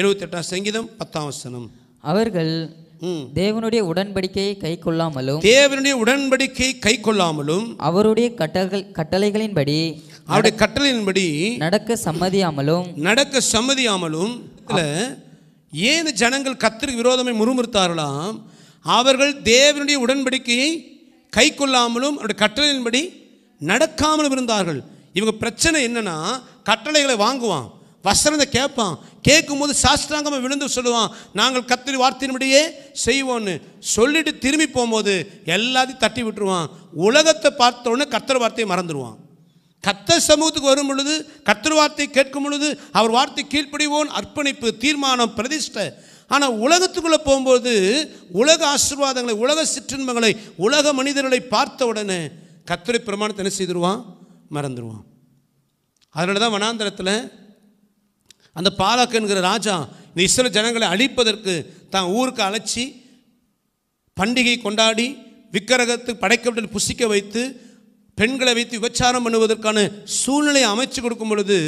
எழுபத்தெட்டாம் சங்கீதம் பத்தாம் வசனம் அவர்கள் தேவனுடைய உடன்படிக்கையை கை கொள்ளாமலும் தேவனுடைய உடன்படிக்கையை கை கொள்ளாமலும் அவருடைய கட்டளை கட்டளைகளின்படி அவருடைய கட்டளையின்படி நடக்க சம்மதியாமலும் நடக்க சம்மதியாமலும் ஏன் ஜனங்கள் கத்திரி விரோதமே முறுமுறுத்தார்களாம் அவர்கள் தேவனுடைய உடன்படிக்கையை கை கொள்ளாமலும் அவருடைய கட்டளையின்படி நடக்காமலும் இருந்தார்கள் இவங்க பிரச்சனை என்னன்னா கட்டளைகளை வாங்குவான் வசனத்தை கேட்பான் கேட்கும்போது சாஸ்திராங்கம் விழுந்து சொல்லுவான் நாங்கள் கத்திரி வார்த்தையின்படியே செய்வோன்னு சொல்லிட்டு திரும்பி போகும்போது எல்லாத்தையும் தட்டி விட்டுருவான் உலகத்தை பார்த்தோன்னே கத்திர வார்த்தையை மறந்துடுவான் கத்த சமூகத்துக்கு வரும் பொழுது கத்திர வார்த்தை கேட்கும் பொழுது அவர் வார்த்தை கீழ்ப்படிவோன் அர்ப்பணிப்பு தீர்மானம் பிரதிஷ்டை ஆனால் உலகத்துக்குள்ளே போகும்போது உலக ஆசீர்வாதங்களை உலக சிற்றின்பங்களை உலக மனிதர்களை பார்த்த உடனே கத்திரை பிரமாணத்தை என்ன செய்திருவான் மறந்துடுவான் அதனால தான் வனாந்திரத்தில் அந்த பாலாக்கு என்கிற ராஜா இந்த இஸ்ரேல் ஜனங்களை அழிப்பதற்கு தான் ஊருக்கு அழைச்சி பண்டிகை கொண்டாடி விக்கிரகத்துக்கு படைக்கப்பட்ட புசிக்க வைத்து பெண்களை வைத்து விபச்சாரம் பண்ணுவதற்கான சூழ்நிலையை அமைச்சு கொடுக்கும் பொழுது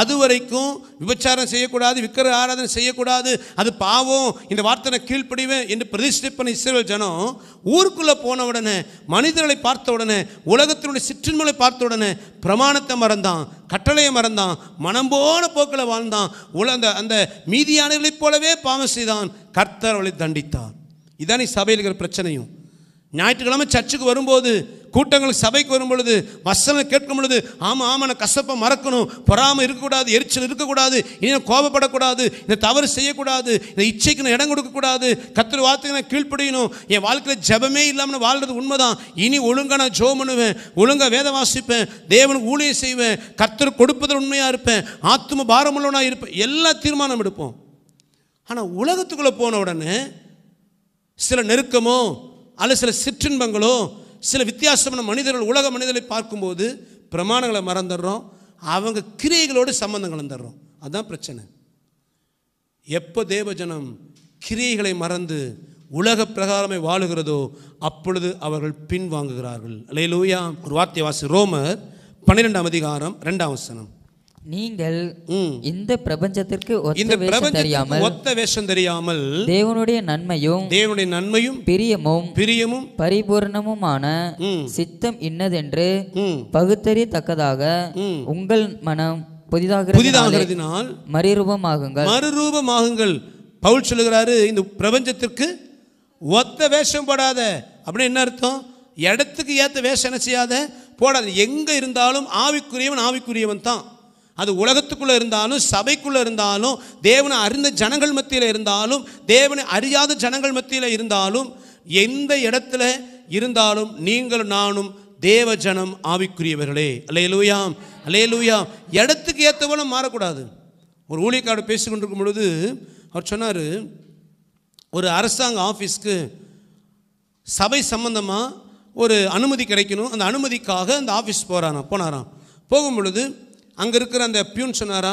அது வரைக்கும் விபச்சாரம் செய்யக்கூடாது விக்கிர ஆராதனை செய்யக்கூடாது அது பாவம் இந்த வார்த்தை கீழ்ப்படிவேன் என்று பிரதிஷ்டை பண்ண இஸ்ரேல் ஜனம் ஊருக்குள்ளே போன உடனே மனிதர்களை பார்த்த உடனே உலகத்தினுடைய சிற்றின்மலை பார்த்த உடனே பிரமாணத்தை மறந்தான் கட்டளையை மறந்தான் மனம் போன போக்கில் வாழ்ந்தான் உல அந்த அந்த மீதியானவர்களைப் போலவே பாவம் செய்தான் கர்த்தர் அவளை தண்டித்தான் இதான் சபையில் இருக்கிற பிரச்சனையும் ஞாயிற்றுக்கிழமை சர்ச்சுக்கு வரும்போது கூட்டங்களுக்கு சபைக்கு வரும் பொழுது வசனம் கேட்கும் பொழுது ஆமாம் ஆமாம் நான் கசப்பை மறக்கணும் பொறாமல் இருக்கக்கூடாது எரிச்சல் இருக்கக்கூடாது இனி கோபப்படக்கூடாது இந்த தவறு செய்யக்கூடாது இந்த இச்சைக்கு நான் இடம் கொடுக்கக்கூடாது கத்திர வார்த்தைக்கு நான் கீழ்ப்படியணும் என் வாழ்க்கையில் ஜபமே இல்லாமல் வாழ்கிறது உண்மைதான் இனி ஒழுங்காக நான் ஜோ பண்ணுவேன் ஒழுங்காக வேத வாசிப்பேன் தேவனுக்கு ஊழியம் செய்வேன் கத்தர் கொடுப்பதில் உண்மையாக இருப்பேன் ஆத்தும பாரமுள்ளவனாக இருப்பேன் எல்லா தீர்மானம் எடுப்போம் ஆனால் உலகத்துக்குள்ளே போன உடனே சில நெருக்கமோ அல்லது சில சிற்றின்பங்களோ சில வித்தியாசமான மனிதர்கள் உலக மனிதர்களை பார்க்கும்போது பிரமாணங்களை மறந்துடுறோம் அவங்க கிரியைகளோடு சம்பந்தம் கலந்துடுறோம் அதுதான் பிரச்சனை எப்போ தேவஜனம் கிரியைகளை மறந்து உலக பிரகாரமே வாழுகிறதோ அப்பொழுது அவர்கள் பின்வாங்குகிறார்கள் லூயா ஒரு வார்த்தை வாசி ரோமர் பன்னிரெண்டாம் அதிகாரம் ரெண்டாம் வசனம் நீங்கள் இந்த பிரபஞ்சத்திற்கு இந்த பிரபஞ்சத்திற்கு ஒத்த வேஷம் தெரியாமல் தேவனுடைய நன்மையும் தேவனுடைய நன்மையும் பிரியமும் பிரியமும் பரிபூர்ணமுமான சித்தம் இன்னதென்று பகுத்தறியத்தக்கதாக உங்கள் மனம் புதிதாக புதிதாகிறதுனால் மறுரூபமாகுங்கள் மறுரூபமாகுங்கள் பவுல் சொல்லுகிறாரு இந்த பிரபஞ்சத்திற்கு ஒத்த வேஷம் போடாத அப்படின்னு என்ன அர்த்தம் இடத்துக்கு ஏற்ற வேஷம் என்ன செய்யாத போடாது எங்கே இருந்தாலும் ஆவிக்குரியவன் ஆவிக்குரியவன் தான் அது உலகத்துக்குள்ளே இருந்தாலும் சபைக்குள்ளே இருந்தாலும் தேவனை அறிந்த ஜனங்கள் மத்தியில் இருந்தாலும் தேவனை அறியாத ஜனங்கள் மத்தியில் இருந்தாலும் எந்த இடத்துல இருந்தாலும் நீங்கள் நானும் தேவ ஜனம் ஆவிக்குரியவர்களே அலே லூயாம் அலே லூயாம் இடத்துக்கு ஏற்ற போல மாறக்கூடாது ஒரு ஊழியக்காரர் பேசிக்கொண்டிருக்கும் பொழுது அவர் சொன்னார் ஒரு அரசாங்க ஆஃபீஸ்க்கு சபை சம்பந்தமாக ஒரு அனுமதி கிடைக்கணும் அந்த அனுமதிக்காக அந்த ஆஃபீஸ் போகிறாராம் போனாராம் போகும் பொழுது அங்கே இருக்கிற அந்த பியூன் சொன்னாரா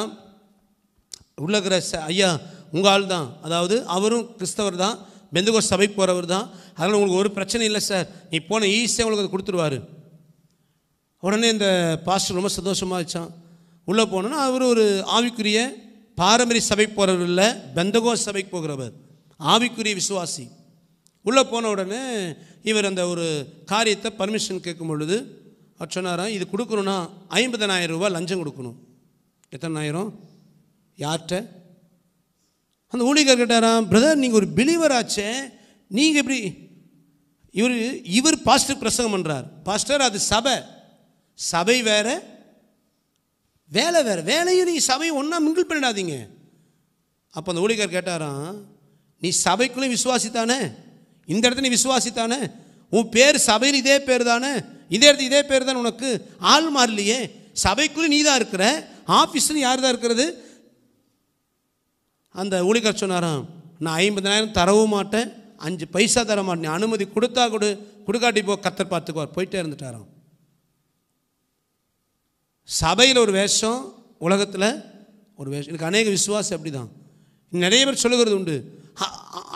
உள்ள இருக்கிற ஐயா உங்கள் ஆள் தான் அதாவது அவரும் கிறிஸ்தவர் தான் பெந்துகோ சபை போகிறவர் தான் அதனால் உங்களுக்கு ஒரு பிரச்சனை இல்லை சார் நீ போன ஈஸியாக உங்களுக்கு அதை கொடுத்துருவார் உடனே இந்த பாஸ்டர் ரொம்ப சந்தோஷமாக ஆச்சான் உள்ளே போனோன்னா அவர் ஒரு ஆவிக்குரிய பாரம்பரிய சபைக்கு போகிறவர் இல்லை பெந்தகோ சபைக்கு போகிறவர் ஆவிக்குரிய விசுவாசி உள்ளே போன உடனே இவர் அந்த ஒரு காரியத்தை பர்மிஷன் கேட்கும் பொழுது அவர் சொன்னாராம் இது கொடுக்கணுன்னா ஐம்பதனாயிரம் ரூபா லஞ்சம் கொடுக்கணும் எத்தனை ஆயிரம் யார்கிட்ட அந்த ஊழியர் கேட்டாராம் பிரதர் நீங்கள் ஒரு பிலீவர் ஆச்சே நீங்கள் எப்படி இவர் இவர் பாஸ்டர் பிரசங்கம் பண்ணுறார் பாஸ்டர் அது சபை சபை வேற வேலை வேறு வேலையும் நீ சபையும் ஒன்றா மிங்கிள் பண்ணிடாதீங்க அப்போ அந்த ஊழியர் கேட்டாராம் நீ சபைக்குள்ளேயும் விசுவாசித்தானே இந்த இடத்துல நீ விசுவாசித்தானே உன் பேர் சபையில் இதே பேர் தானே இதே இடத்து இதே பேர் தான் உனக்கு ஆள் மாறலையே சபைக்குள்ளே நீ தான் இருக்கிற ஆஃபீஸில் யார் தான் இருக்கிறது அந்த ஊழிகர் சொன்னாராம் நான் ஐம்பதாயிரம் தரவும் மாட்டேன் அஞ்சு பைசா தர மாட்டேன் அனுமதி கொடுத்தா கொடு கொடுக்காட்டி போ கத்தர் பார்த்துக்குவார் போயிட்டே இருந்துட்டாராம் சபையில் ஒரு வேஷம் உலகத்தில் ஒரு வேஷம் எனக்கு அநேக விசுவாசம் அப்படி தான் நிறைய பேர் சொல்லுகிறது உண்டு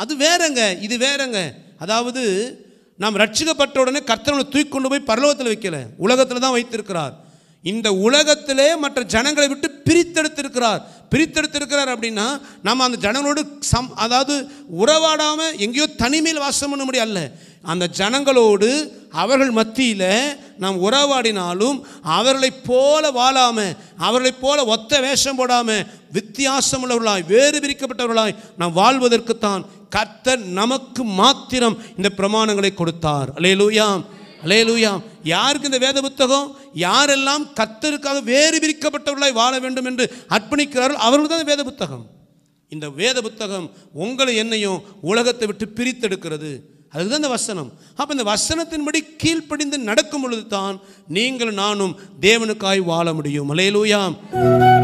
அது வேறங்க இது வேறங்க அதாவது நாம் ரட்சிக்கப்பட்ட உடனே கர்த்தனை தூக்கி கொண்டு போய் பரலோகத்தில் வைக்கல உலகத்தில் தான் வைத்திருக்கிறார் இந்த உலகத்திலே மற்ற ஜனங்களை விட்டு பிரித்தெடுத்திருக்கிறார் பிரித்தெடுத்திருக்கிறார் அப்படின்னா நம்ம அந்த ஜனங்களோடு சம் அதாவது உறவாடாமல் எங்கேயோ தனிமையில் வாசம் பண்ண முடியாது அல்ல அந்த ஜனங்களோடு அவர்கள் மத்தியில் நாம் உறவாடினாலும் அவர்களைப் போல வாழாமல் அவர்களைப் போல ஒத்த வேஷம் போடாமல் வித்தியாசம் உள்ளவர்களாய் வேறு பிரிக்கப்பட்டவர்களாய் நாம் வாழ்வதற்குத்தான் கர்த்தர் நமக்கு மாத்திரம் இந்த பிரமாணங்களை கொடுத்தார் அலே லூயாம் அலே லூயாம் யாருக்கு இந்த வேத புத்தகம் யாரெல்லாம் கத்தருக்காக வேறு பிரிக்கப்பட்டவர்களாய் வாழ வேண்டும் என்று அர்ப்பணிக்கிறார்கள் அவர்கள் தான் வேத புத்தகம் இந்த வேத புத்தகம் உங்களை என்னையும் உலகத்தை விட்டு பிரித்தெடுக்கிறது அதுதான் இந்த வசனம் அப்போ இந்த வசனத்தின்படி கீழ்ப்படிந்து நடக்கும் பொழுது தான் நீங்கள் நானும் தேவனுக்காய் வாழ முடியும் மலையலூயாம்